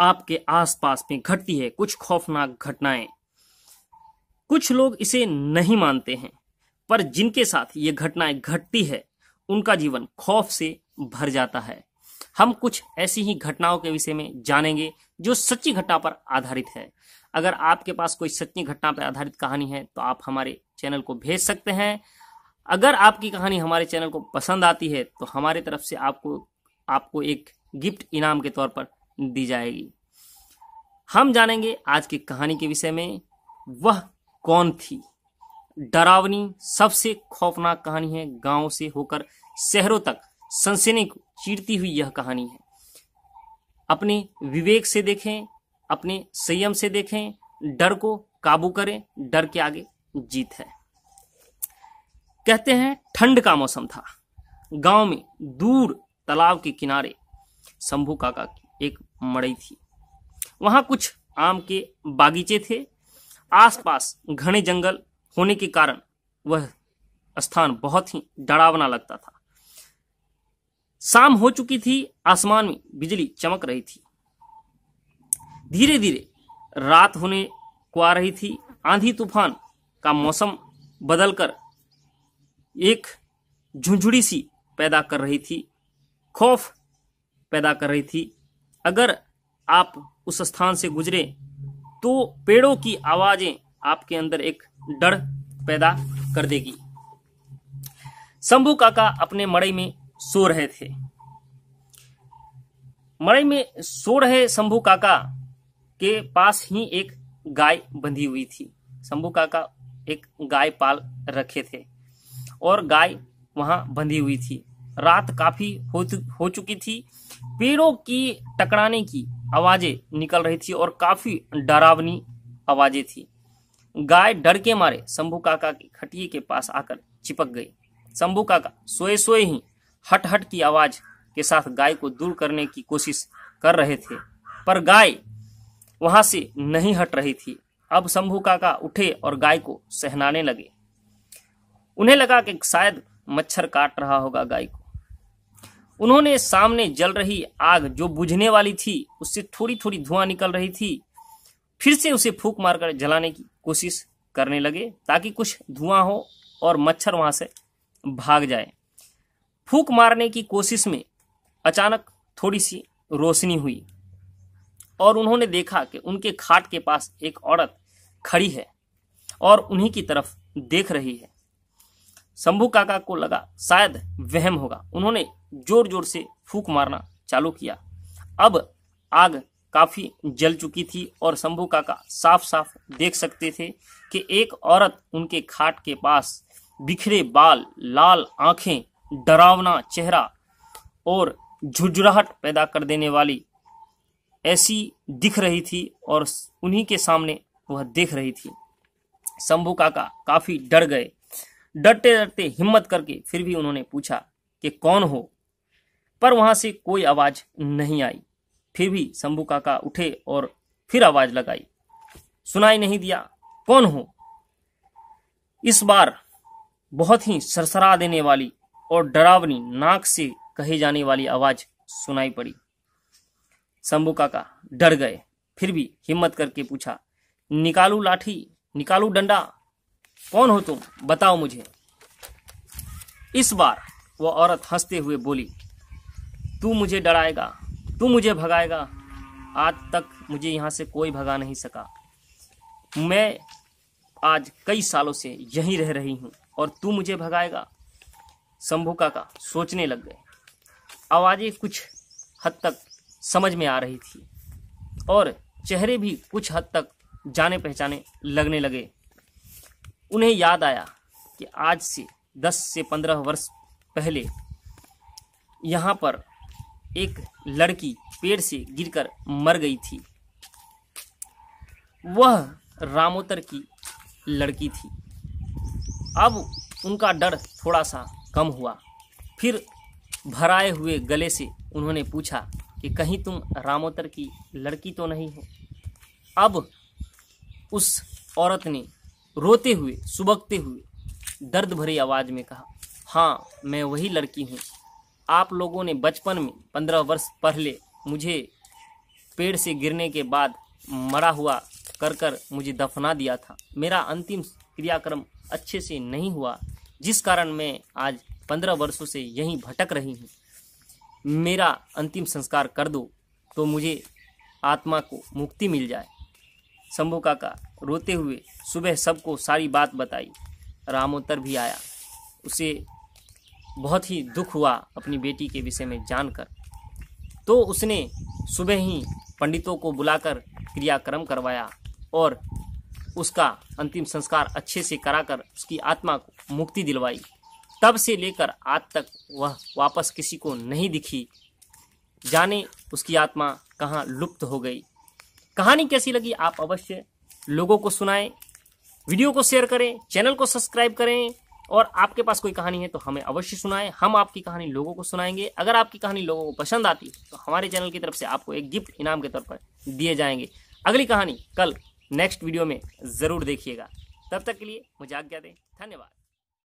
आपके आसपास में घटती है कुछ खौफनाक घटनाएं कुछ लोग इसे नहीं मानते हैं पर जिनके साथ ये घटनाएं घटती है उनका जीवन खौफ से भर जाता है हम कुछ ऐसी ही घटनाओं के विषय में जानेंगे जो सच्ची घटना पर आधारित है अगर आपके पास कोई सच्ची घटना पर आधारित कहानी है तो आप हमारे चैनल को भेज सकते हैं अगर आपकी कहानी हमारे चैनल को पसंद आती है तो हमारे तरफ से आपको आपको एक गिफ्ट इनाम के तौर पर दी जाएगी हम जानेंगे आज की कहानी के विषय में वह कौन थी डरावनी सबसे खौफनाक कहानी है गांव से होकर शहरों तक सनसनी को चीरती हुई यह कहानी है अपने विवेक से देखें अपने संयम से देखें डर को काबू करें डर के आगे जीत है कहते हैं ठंड का मौसम था गांव में दूर तालाब के किनारे शंभू काका की एक मड़ई थी वहाँ कुछ आम के बागीचे थे आसपास घने जंगल होने के कारण वह स्थान बहुत ही डरावना लगता था शाम हो चुकी थी आसमान में बिजली चमक रही थी धीरे धीरे रात होने को आ रही थी आंधी तूफान का मौसम बदलकर एक झुंझुड़ी सी पैदा कर रही थी खौफ पैदा कर रही थी अगर आप उस स्थान से गुजरे तो पेड़ों की आवाजें आपके अंदर एक डर पैदा कर देगी शंभु काका अपने मड़ई में सो रहे थे मड़ई में सो रहे शंभु काका के पास ही एक गाय बंधी हुई थी शंभु काका एक गाय पाल रखे थे और गाय वहां बंधी हुई थी रात काफी हो, हो चुकी थी पेड़ों की टकराने की आवाजें निकल रही थी और काफी डरावनी आवाजें थी गाय डर के मारे शंभू काका की खटिए के पास आकर चिपक गई शंभू काका सोए सोए ही हट हट की आवाज के साथ गाय को दूर करने की कोशिश कर रहे थे पर गाय वहां से नहीं हट रही थी अब शंभू काका उठे और गाय को सहनाने लगे उन्हें लगा कि शायद मच्छर काट रहा होगा गाय को उन्होंने सामने जल रही आग जो बुझने वाली थी उससे थोड़ी थोड़ी धुआं निकल रही थी फिर से उसे फूक मारकर जलाने की कोशिश करने लगे ताकि कुछ धुआं हो और मच्छर वहां से भाग जाए फूक मारने की कोशिश में अचानक थोड़ी सी रोशनी हुई और उन्होंने देखा कि उनके खाट के पास एक औरत खड़ी है और उन्हीं की तरफ देख रही है शंभू काका को लगा शायद वहम होगा उन्होंने जोर जोर से फूक मारना चालू किया अब आग काफी जल चुकी थी और शंभू काका साफ साफ देख सकते थे कि एक औरत उनके खाट के पास बिखरे बाल लाल आंखें डरावना चेहरा और झुझुराहट पैदा कर देने वाली ऐसी दिख रही थी और उन्हीं के सामने वह देख रही थी शंभू काका काफी डर गए डरते डरते हिम्मत करके फिर भी उन्होंने पूछा कि कौन हो पर वहां से कोई आवाज नहीं आई फिर भी शंभू काका उठे और फिर आवाज लगाई सुनाई नहीं दिया कौन हो इस बार बहुत ही सरसरा देने वाली और डरावनी नाक से कही जाने वाली आवाज सुनाई पड़ी शंभू काका डर गए फिर भी हिम्मत करके पूछा निकालू लाठी निकालू डंडा कौन हो तुम बताओ मुझे इस बार वह औरत हंसते हुए बोली तू मुझे डराएगा तू मुझे भगाएगा आज तक मुझे यहाँ से कोई भगा नहीं सका मैं आज कई सालों से यहीं रह रही हूँ और तू मुझे भगाएगा शंभू काका सोचने लग गए आवाज़ें कुछ हद तक समझ में आ रही थी और चेहरे भी कुछ हद तक जाने पहचाने लगने लगे उन्हें याद आया कि आज से दस से पंद्रह वर्ष पहले यहाँ पर एक लड़की पेड़ से गिरकर मर गई थी वह रामोतर की लड़की थी अब उनका डर थोड़ा सा कम हुआ फिर भराए हुए गले से उन्होंने पूछा कि कहीं तुम रामोतर की लड़की तो नहीं हो अब उस औरत ने रोते हुए सुबकते हुए दर्द भरी आवाज़ में कहा हाँ मैं वही लड़की हूँ आप लोगों ने बचपन में पंद्रह वर्ष पहले मुझे पेड़ से गिरने के बाद मरा हुआ कर कर मुझे दफना दिया था मेरा अंतिम क्रियाक्रम अच्छे से नहीं हुआ जिस कारण मैं आज पंद्रह वर्षों से यहीं भटक रही हूँ मेरा अंतिम संस्कार कर दो तो मुझे आत्मा को मुक्ति मिल जाए शंभू काका रोते हुए सुबह सबको सारी बात बताई रामोत्तर भी आया उसे बहुत ही दुख हुआ अपनी बेटी के विषय में जानकर तो उसने सुबह ही पंडितों को बुलाकर क्रियाक्रम करवाया और उसका अंतिम संस्कार अच्छे से कराकर उसकी आत्मा को मुक्ति दिलवाई तब से लेकर आज तक वह वापस किसी को नहीं दिखी जाने उसकी आत्मा कहाँ लुप्त हो गई कहानी कैसी लगी आप अवश्य लोगों को सुनाएं वीडियो को शेयर करें चैनल को सब्सक्राइब करें और आपके पास कोई कहानी है तो हमें अवश्य सुनाएं हम आपकी कहानी लोगों को सुनाएंगे अगर आपकी कहानी लोगों को पसंद आती तो हमारे चैनल की तरफ से आपको एक गिफ्ट इनाम के तौर पर दिए जाएंगे अगली कहानी कल नेक्स्ट वीडियो में ज़रूर देखिएगा तब तक के लिए मुझे आज्ञा दें धन्यवाद